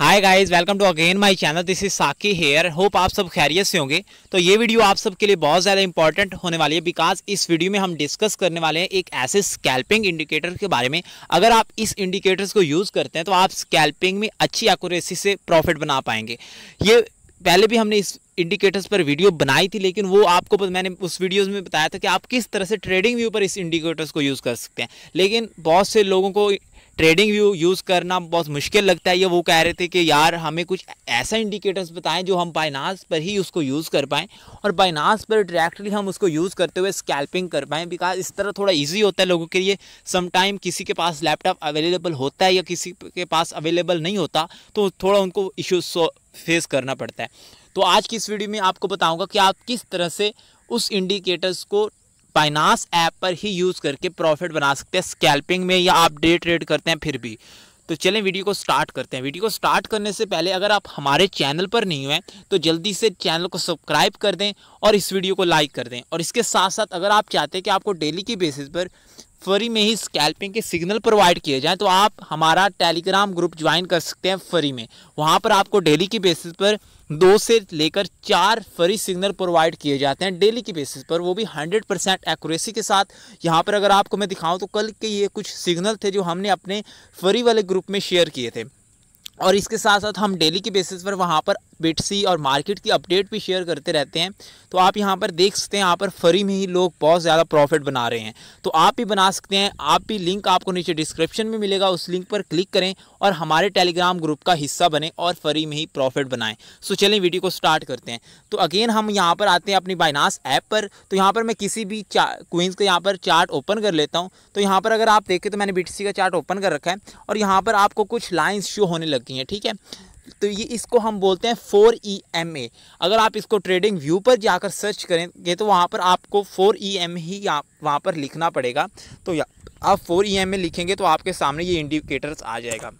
hi guys welcome to again my channel this is Saki here hope आप सब खैरियत से होंगे तो ये वीडियो आप सबके लिए बहुत ज़्यादा इंपॉर्टेंट होने वाली है बिकॉज इस वीडियो में हम डिस्कस करने वाले हैं एक ऐसे स्कैल्पिंग इंडिकेटर के बारे में अगर आप इस इंडिकेटर्स को यूज़ करते हैं तो आप स्कैल्पिंग में अच्छी एकोरेसी से प्रॉफिट बना पाएंगे ये पहले भी हमने इस इंडिकेटर्स पर वीडियो बनाई थी लेकिन वो आपको मैंने उस वीडियोज में बताया था कि आप किस तरह से ट्रेडिंग व्यू पर इस इंडिकेटर्स को यूज़ कर सकते हैं लेकिन बहुत से लोगों को ट्रेडिंग व्यू यूज़ करना बहुत मुश्किल लगता है ये वो कह रहे थे कि यार हमें कुछ ऐसा इंडिकेटर्स बताएं जो हम बाइनास पर ही उसको यूज़ कर पाएँ और बाइनास पर डायरेक्टली हम उसको यूज़ करते हुए स्कैल्पिंग कर पाएँ बिकॉज इस तरह थोड़ा ईजी होता है लोगों के लिए समटाइम किसी के पास लैपटॉप अवेलेबल होता है या किसी के पास अवेलेबल नहीं होता तो थोड़ा उनको इश्यूज फेस करना पड़ता है तो आज की इस वीडियो में आपको बताऊंगा कि आप किस तरह से उस इंडिकेटर्स को बाइनास ऐप पर ही यूज़ करके प्रॉफिट बना सकते हैं स्कैल्पिंग में या आप डे ट्रेड करते हैं फिर भी तो चलें वीडियो को स्टार्ट करते हैं वीडियो को स्टार्ट करने से पहले अगर आप हमारे चैनल पर नहीं हुए तो जल्दी से चैनल को सब्सक्राइब कर दें और इस वीडियो को लाइक कर दें और इसके साथ साथ अगर आप चाहते हैं कि आपको डेली की बेसिस पर फ्री में ही स्कैल्पिंग के सिग्नल प्रोवाइड किए जाएं तो आप हमारा टेलीग्राम ग्रुप ज्वाइन कर सकते हैं फ्री में वहाँ पर आपको डेली की बेसिस पर दो से लेकर चार फ्री सिग्नल प्रोवाइड किए जाते हैं डेली की बेसिस पर वो भी हंड्रेड परसेंट एक्यूरेसी के साथ यहाँ पर अगर आपको मैं दिखाऊँ तो कल के ये कुछ सिग्नल थे जो हमने अपने फ्री वाले ग्रुप में शेयर किए थे और इसके साथ साथ हम डेली की बेसिस पर वहाँ पर बिटसी और मार्केट की अपडेट भी शेयर करते रहते हैं तो आप यहाँ पर देख सकते हैं यहाँ पर फ्री में ही लोग बहुत ज़्यादा प्रॉफिट बना रहे हैं तो आप भी बना सकते हैं आप भी लिंक आपको नीचे डिस्क्रिप्शन में मिलेगा उस लिंक पर क्लिक करें और हमारे टेलीग्राम ग्रुप का हिस्सा बने और फ्री में ही प्रॉफिट बनाएं सो चलें वीडियो को स्टार्ट करते हैं तो अगेन हम यहाँ पर आते हैं अपनी बाइनास ऐप पर तो यहाँ पर मैं किसी भी क्वींस का यहाँ पर चार्ट ओपन कर लेता हूँ तो यहाँ पर अगर आप देखें तो मैंने बी का चार्ट ओपन कर रखा है और यहाँ पर आपको कुछ लाइन्स शो होने लगी हैं ठीक है तो ये इसको हम बोलते हैं फोर ई एम ए अगर आप इसको ट्रेडिंग व्यू पर जाकर सर्च करेंगे तो वहाँ पर आपको फोर ई एम ही आप वहाँ पर लिखना पड़ेगा तो या आप फोर ई एम ए लिखेंगे तो आपके सामने ये इंडिकेटर्स आ जाएगा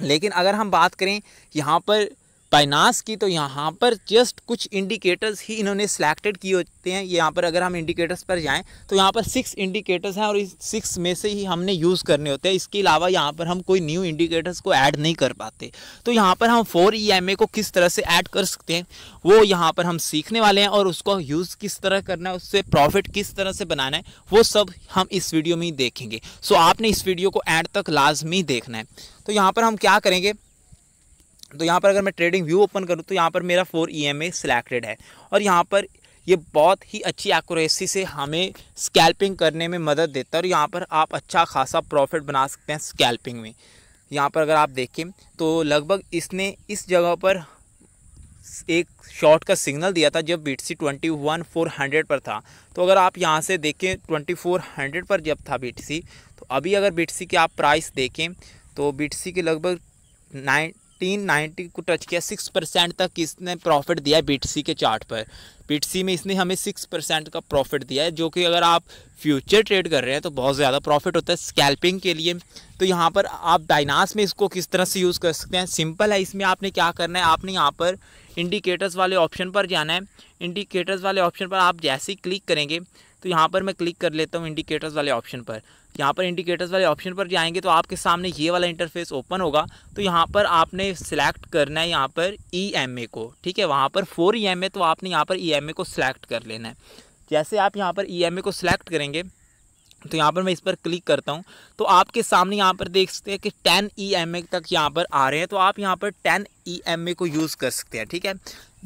लेकिन अगर हम बात करें यहाँ पर बाइनास की तो यहाँ पर जस्ट कुछ इंडिकेटर्स ही इन्होंने सेलेक्टेड किए होते हैं यहाँ पर अगर हम इंडिकेटर्स पर जाएं तो यहाँ पर सिक्स इंडिकेटर्स हैं और इस सिक्स में से ही हमने यूज़ करने होते हैं इसके अलावा यहाँ पर हम कोई न्यू इंडिकेटर्स को ऐड नहीं कर पाते तो यहाँ पर हम फोर ई को किस तरह से ऐड कर सकते हैं वो यहाँ पर हम सीखने वाले हैं और उसको यूज़ किस तरह करना है उससे प्रॉफिट किस तरह से बनाना है वो सब हम इस वीडियो में ही देखेंगे सो आपने इस वीडियो को एंड तक लाजमी देखना है तो यहाँ पर हम क्या करेंगे तो यहाँ पर अगर मैं ट्रेडिंग व्यू ओपन करूँ तो यहाँ पर मेरा four E M A selected है और यहाँ पर ये बहुत ही अच्छी एक्यूरेसी से हमें स्कैल्पिंग करने में मदद देता है और यहाँ पर आप अच्छा खासा प्रॉफिट बना सकते हैं स्कैल्पिंग में यहाँ पर अगर आप देखें तो लगभग इसने इस जगह पर एक शॉट का सिग्नल दिया था जब BTC twenty one four hundred पर था तो अगर आप यहाँ से देखें ट्वेंटी फोर हंड्रेड पर जब था बीटसी तो अभी अगर बीटसी की आप प्राइस देखें तो बीटसी के लगभग नाइन 1490 को टच किया सिक्स परसेंट तक इसने प्रॉफिट दिया है बीटसी के चार्ट पर बीटसी में इसने हमें सिक्स परसेंट का प्रॉफिट दिया है जो कि अगर आप फ्यूचर ट्रेड कर रहे हैं तो बहुत ज़्यादा प्रॉफिट होता है स्कैल्पिंग के लिए तो यहाँ पर आप डाइनास में इसको किस तरह से यूज़ कर सकते हैं सिंपल है इसमें आपने क्या करना है आपने यहाँ पर इंडिकेटर्स वाले ऑप्शन पर जाना है इंडिकेटर्स वाले ऑप्शन पर आप जैसे ही क्लिक करेंगे तो यहाँ पर मैं क्लिक कर लेता हूँ इंडिकेटर्स वाले ऑप्शन पर यहाँ पर इंडिकेटर्स वाले ऑप्शन पर जाएंगे तो आपके सामने ये वाला इंटरफेस ओपन होगा तो यहाँ पर आपने सिलेक्ट करना है यहाँ पर ई को ठीक है वहाँ पर फोर ई तो आपने यहाँ पर ई को सिलेक्ट कर लेना है जैसे आप यहाँ पर ई को सिलेक्ट करेंगे तो यहाँ पर मैं इस पर क्लिक करता हूँ तो आपके सामने यहाँ पर देख सकते हैं कि टेन ई एम ए तक यहाँ पर आ रहे हैं तो आप यहाँ पर टेन ई एम ए को यूज़ कर सकते हैं ठीक है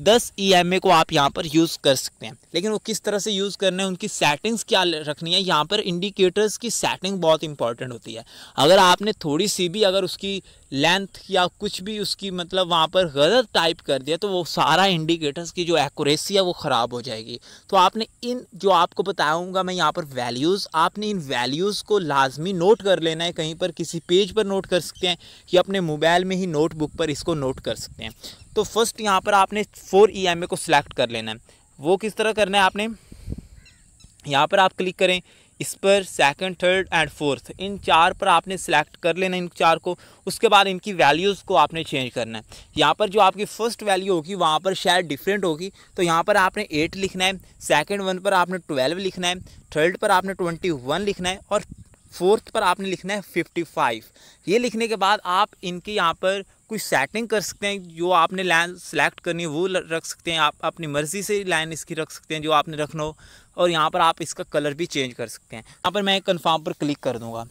दस ई e को आप यहाँ पर यूज़ कर सकते हैं लेकिन वो किस तरह से यूज़ करना है उनकी सेटिंग्स क्या रखनी है यहाँ पर इंडिकेटर्स की सेटिंग बहुत इंपॉर्टेंट होती है अगर आपने थोड़ी सी भी अगर उसकी लेंथ या कुछ भी उसकी मतलब वहाँ पर गलत टाइप कर दिया तो वो सारा इंडिकेटर्स की जो एक्यूरेसी है वो ख़राब हो जाएगी तो आपने इन जो आपको बताऊँगा मैं यहाँ पर वैल्यूज़ आपने इन वैल्यूज़ को लाजमी नोट कर लेना है कहीं पर किसी पेज पर नोट कर सकते हैं या अपने मोबाइल में ही नोटबुक पर इसको नोट कर सकते हैं तो फर्स्ट यहाँ पर आपने फोर ई एम ए को सिलेक्ट कर लेना है वो किस तरह करना है आपने यहाँ पर आप क्लिक करें इस पर सेकंड थर्ड एंड फोर्थ इन चार पर आपने सेलेक्ट कर लेना इन चार को उसके बाद इनकी वैल्यूज़ को आपने चेंज करना है यहाँ पर जो आपकी फ़र्स्ट वैल्यू होगी वहाँ पर शायद डिफरेंट होगी तो यहाँ पर आपने एट लिखना है सेकंड वन पर आपने ट्वेल्व लिखना है थर्ड पर आपने ट्वेंटी वन लिखना है और फोर्थ पर आपने लिखना है फिफ्टी फाइव ये लिखने के बाद आप इनके यहाँ पर कुछ सेटिंग कर सकते हैं जो आपने लाइन सेलेक्ट करनी है वो रख सकते हैं आप अपनी मर्ज़ी से लाइन इसकी रख सकते हैं जो आपने रखना हो और यहाँ पर आप इसका कलर भी चेंज कर सकते हैं यहाँ पर मैं कन्फर्म पर क्लिक कर दूँगा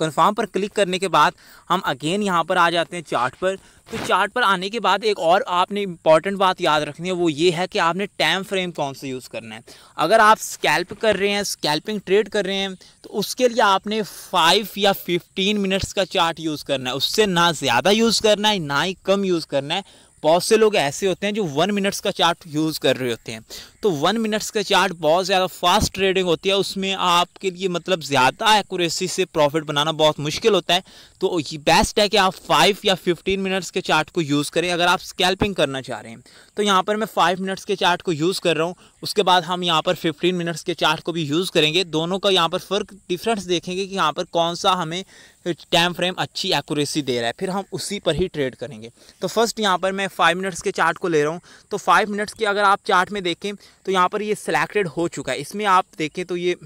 कन्फर्म पर क्लिक करने के बाद हम अगेन यहाँ पर आ जाते हैं चार्ट पर तो चार्ट पर आने के बाद एक और आपने इंपॉर्टेंट बात याद रखनी है वो ये है कि आपने टाइम फ्रेम कौन सा यूज़ करना है अगर आप स्कैल्प कर रहे हैं स्कैल्पिंग ट्रेड कर रहे हैं तो उसके लिए आपने फाइव या फिफ्टीन मिनट्स का चार्ट यूज़ करना है उससे ना ज़्यादा यूज़ करना है ना ही कम यूज़ करना है बहुत से लोग ऐसे होते हैं जो वन मिनट्स का चार्ट यूज़ कर रहे होते हैं तो वन मिनट्स का चार्ट बहुत ज़्यादा फास्ट ट्रेडिंग होती है उसमें आपके लिए मतलब ज़्यादा एक्यूरेसी से प्रॉफिट बनाना बहुत मुश्किल होता है तो ये बेस्ट है कि आप फाइव या फिफ्टीन मिनट्स के चार्ट को यूज़ करें अगर आप स्कैल्पिंग करना चाह रहे हैं तो यहाँ पर मैं फाइव मिनट्स के चार्ट को यूज़ कर रहा हूँ उसके बाद हम यहाँ पर फिफ्टीन मिनट्स के चार्ट को भी यूज़ करेंगे दोनों का यहाँ पर फ़र्क डिफरेंस देखेंगे कि यहाँ पर कौन सा हमें टाइम फ्रेम अच्छी एक्यूरेसी दे रहा है फिर हम उसी पर ही ट्रेड करेंगे तो फर्स्ट यहाँ पर मैं फाइव मिनट्स के चार्ट को ले रहा हूँ तो फाइव मिनट्स की अगर आप चार्ट में देखें तो यहाँ पर ये सिलेक्टेड हो चुका है इसमें आप देखें तो ये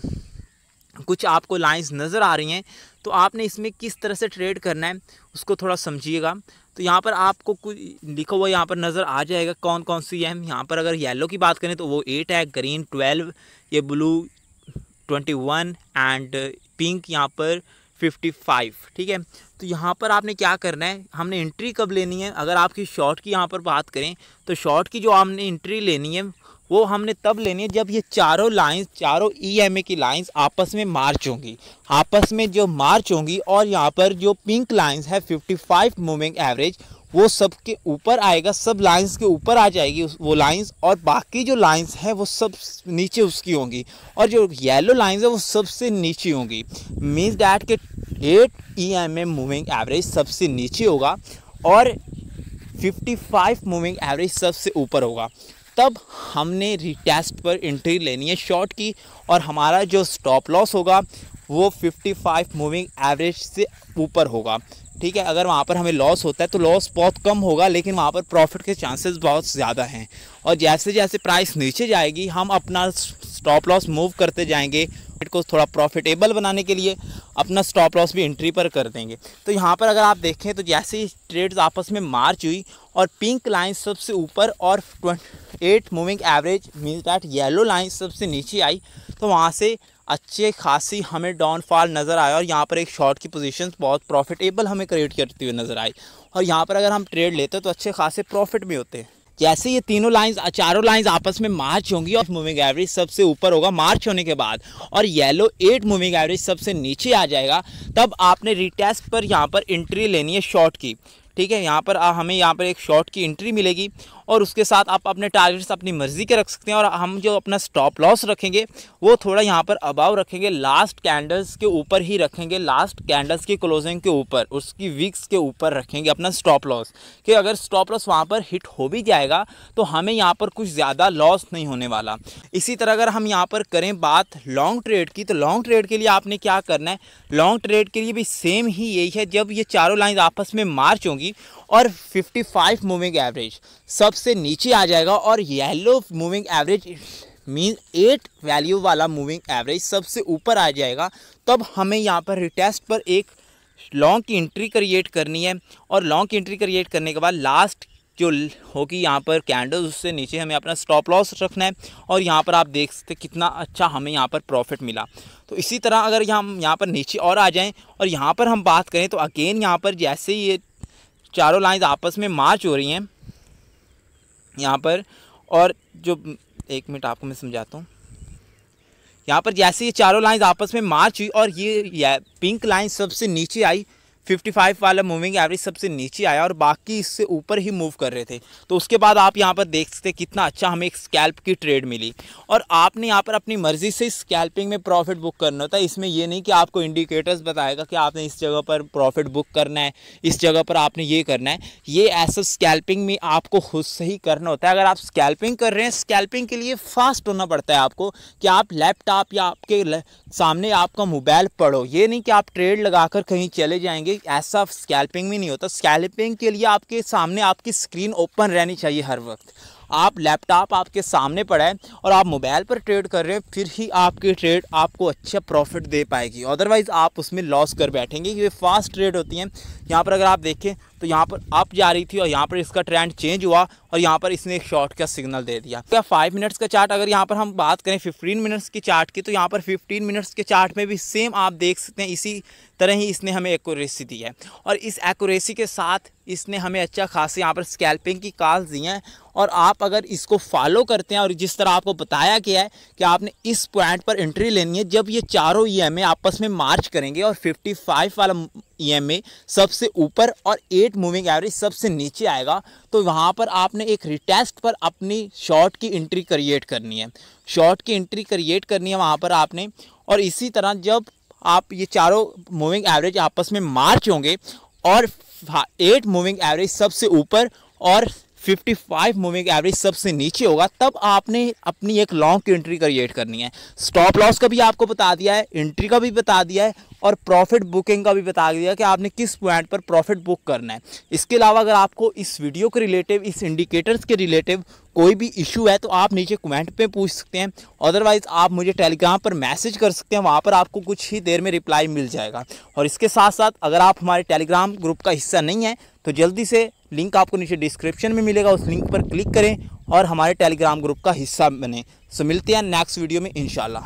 कुछ आपको लाइंस नज़र आ रही हैं तो आपने इसमें किस तरह से ट्रेड करना है उसको थोड़ा समझिएगा तो यहाँ पर आपको कुछ लिखा हुआ यहाँ पर नज़र आ जाएगा कौन कौन सी है यहाँ पर अगर येलो की बात करें तो वो एट है ग्रीन ट्वेल्व ये blue twenty one and pink यहाँ पर 55 ठीक है तो यहाँ पर आपने क्या करना है हमने इंट्री कब लेनी है अगर आपकी शॉर्ट की यहाँ पर बात करें तो शॉर्ट की जो हमने इंट्री लेनी है वो हमने तब लेनी है जब ये चारों लाइंस चारों ईएमए की लाइंस आपस में मार्च होंगी आपस में जो मार्च होंगी और यहाँ पर जो पिंक लाइंस है 55 मूविंग एवरेज वो सब के ऊपर आएगा सब लाइंस के ऊपर आ जाएगी वो लाइंस और बाकी जो लाइंस हैं वो सब नीचे उसकी होंगी और जो येलो लाइंस है वो सबसे नीचे होंगी मीन्स डैट के eight E M M moving average सबसे नीचे होगा और 55 मूविंग एवरेज सबसे ऊपर होगा तब हमने रिटेस्ट पर एंट्री लेनी है शॉर्ट की और हमारा जो स्टॉप लॉस होगा वो 55 मूविंग एवरेज से ऊपर होगा ठीक है अगर वहाँ पर हमें लॉस होता है तो लॉस बहुत कम होगा लेकिन वहाँ पर प्रॉफिट के चांसेस बहुत ज़्यादा हैं और जैसे जैसे प्राइस नीचे जाएगी हम अपना स्टॉप लॉस मूव करते जाएंगे को थोड़ा प्रॉफिटेबल बनाने के लिए अपना स्टॉप लॉस भी एंट्री पर कर देंगे तो यहाँ पर अगर आप देखें तो जैसे ही ट्रेड्स आपस में मार्च हुई और पिंक लाइन सबसे ऊपर और eight moving average mean that yellow line सबसे नीचे आई तो वहाँ से अच्छे खासी हमें डाउनफॉल नज़र आया और यहाँ पर एक शॉर्ट की पोजीशन बहुत प्रॉफिटेबल हमें क्रिएट करती हुई नज़र आई और यहाँ पर अगर हम ट्रेड लेते तो अच्छे खासे प्रॉफिट भी होते हैं जैसे ये तीनों लाइंस चारों लाइंस आपस में मार्च होंगी और मूविंग एवरेज सबसे ऊपर होगा मार्च होने के बाद और येलो एट मूविंग एवरेज सबसे नीचे आ जाएगा तब आपने रिटेस्ट पर यहाँ पर एंट्री लेनी है शॉर्ट की ठीक है यहाँ पर आ, हमें यहाँ पर एक शॉर्ट की एंट्री मिलेगी और उसके साथ आप अपने टारगेट्स अपनी मर्ज़ी के रख सकते हैं और हम जो अपना स्टॉप लॉस रखेंगे वो थोड़ा यहाँ पर अबाव रखेंगे लास्ट कैंडल्स के ऊपर ही रखेंगे लास्ट कैंडल्स की क्लोजिंग के ऊपर उसकी वीक्स के ऊपर रखेंगे अपना स्टॉप लॉस कि अगर स्टॉप लॉस वहाँ पर हिट हो भी जाएगा तो हमें यहाँ पर कुछ ज़्यादा लॉस नहीं होने वाला इसी तरह अगर हम यहाँ पर करें बात लॉन्ग ट्रेड की तो लॉन्ग ट्रेड के लिए आपने क्या करना है लॉन्ग ट्रेड के लिए भी सेम ही यही है जब ये चारों लाइन आपस में मार्च होंगी और 55 मूविंग एवरेज सबसे नीचे आ जाएगा और yellow moving average mean eight value वाला मूविंग एवरेज सबसे ऊपर आ जाएगा तब हमें यहाँ पर रिटेस्ट पर एक लॉन्ग की एंट्री क्रिएट करनी है और लॉन्ग की एंट्री क्रिएट करने के बाद लास्ट जो होगी यहाँ पर कैंडल्स उससे नीचे हमें अपना स्टॉप लॉस रखना है और यहाँ पर आप देख सकते कितना अच्छा हमें यहाँ पर प्रॉफिट मिला तो इसी तरह अगर हम यहाँ पर नीचे और आ जाएं और यहाँ पर हम बात करें तो अगेन यहाँ पर जैसे ये चारों लाइंस आपस में मार्च हो रही हैं यहाँ पर और जो एक मिनट आपको मैं समझाता हूँ यहाँ पर जैसे ये चारों लाइंस आपस में मार्च हुई और ये, ये पिंक लाइन सबसे नीचे आई 55 वाला मूविंग एवरेज सबसे नीचे आया और बाकी इससे ऊपर ही मूव कर रहे थे तो उसके बाद आप यहाँ पर देख सकते कितना अच्छा हमें एक स्कैल्प की ट्रेड मिली और आपने यहाँ पर अपनी मर्जी से स्कैल्पिंग में प्रॉफिट बुक करना होता है इसमें ये नहीं कि आपको इंडिकेटर्स बताएगा कि आपने इस जगह पर प्रॉफिट बुक करना है इस जगह पर आपने ये करना है ये ऐसा स्कैल्पिंग में आपको खुद से ही करना होता है अगर आप स्कैल्पिंग कर रहे हैं स्कैल्पिंग के लिए फास्ट होना पड़ता है आपको कि आप लैपटॉप या आपके सामने आपका मोबाइल पढ़ो ये नहीं कि आप ट्रेड लगा कहीं चले जाएंगे ऐसा स्कैल्पिंग भी नहीं होता स्कैल्पिंग के लिए आपके सामने आपकी स्क्रीन ओपन रहनी चाहिए हर वक्त आप लैपटॉप आपके सामने पड़ा है और आप मोबाइल पर ट्रेड कर रहे हैं फिर ही आपकी ट्रेड आपको अच्छा प्रॉफिट दे पाएगी अदरवाइज़ आप उसमें लॉस कर बैठेंगे ये फास्ट ट्रेड होती हैं यहाँ पर अगर आप देखें तो यहाँ पर अप जा रही थी और यहाँ पर इसका ट्रेंड चेंज हुआ और यहाँ पर इसने एक शॉर्ट का सिग्नल दे दिया क्या फाइव मिनट्स का चार्ट अगर यहाँ पर हम बात करें फिफ्टीन मिनट्स के चार्ट की तो यहाँ पर फिफ्टीन मिनट्स के चार्ट में भी सेम आप देख सकते हैं इसी तरह ही इसने हमें एक्यूरेसी दी है और इस एक्यूरेसी के साथ इसने हमें अच्छा खासी यहाँ पर स्कैल्पिंग की काल दी हैं और आप अगर इसको फॉलो करते हैं और जिस तरह आपको बताया गया है कि आपने इस पॉइंट पर एंट्री लेनी है जब ये चारों ई एम आपस में मार्च करेंगे और 55 वाला ई एम सबसे ऊपर और एट मूविंग एवरेज सबसे नीचे आएगा तो वहाँ पर आपने एक रिटेस्ट पर अपनी शॉर्ट की एंट्री क्रिएट करनी है शॉर्ट की एंट्री क्रिएट करनी है वहाँ पर आपने और इसी तरह जब आप ये चारों मूविंग एवरेज आपस में मार्च होंगे और एट मूविंग एवरेज सबसे ऊपर और 55 मूविंग एवरेज सबसे नीचे होगा तब आपने अपनी एक लॉन्ग की एंट्री क्रिएट करनी है स्टॉप लॉस का भी आपको बता दिया है एंट्री का भी बता दिया है और प्रॉफिट बुकिंग का भी बता दिया कि आपने किस पॉइंट पर प्रॉफिट बुक करना है इसके अलावा अगर आपको इस वीडियो के रिलेटिव इस इंडिकेटर्स के रिलेटिव कोई भी इशू है तो आप नीचे कमेंट पे पूछ सकते हैं अदरवाइज़ आप मुझे टेलीग्राम पर मैसेज कर सकते हैं वहाँ पर आपको कुछ ही देर में रिप्लाई मिल जाएगा और इसके साथ साथ अगर आप हमारे टेलीग्राम ग्रुप का हिस्सा नहीं है तो जल्दी से लिंक आपको नीचे डिस्क्रिप्शन में मिलेगा उस लिंक पर क्लिक करें और हमारे टेलीग्राम ग्रुप का हिस्सा बने सो मिलते हैं नेक्स्ट वीडियो में इनशाला